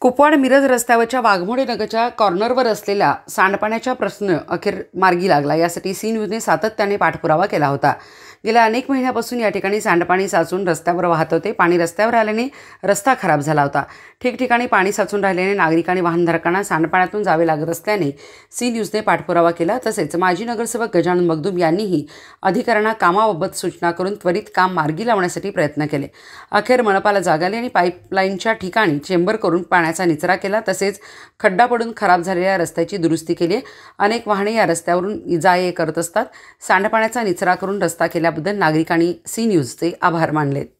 कुपवाड मिरज रस्त्यावरच्या वाघमोडे नगरच्या कॉर्नरवर असलेला सांडपाण्याचा प्रश्न अखेर मार्गी लागला यासाठी सी न्यूजने सातत्याने पाठपुरावा केला होता गेल्या अनेक महिन्यापासून या ठिकाणी सांडपाणी साचून रस्त्यावर वाहत होते पाणी रस्त्यावर आल्याने रस्ता खराब झाला होता ठिकठिकाणी पाणी साचून राहिल्याने नागरिक आणि वाहनधारकांना सांडपाण्यातून जावे लागत असल्याने सी न्यूजने पाठपुरावा केला तसेच माजी नगरसेवक गजानन मगदूम यांनीही अधिकाऱ्यांना कामाबाबत सूचना करून त्वरित काम मार्गी लावण्यासाठी प्रयत्न केले अखेर मनपाला जागाली आणि पाईपलाईनच्या ठिकाणी चेंबर करून पाण्याचा निचरा केला तसेच खड्डा पडून खराब झालेल्या रस्त्याची दुरुस्ती केली अनेक वाहने या रस्त्यावरून जा ये करत असतात सांडपाण्याचा निचरा करून रस्ता केला त्याबद्दल नागरिकांनी सी न्यूजचे आभार मानलेत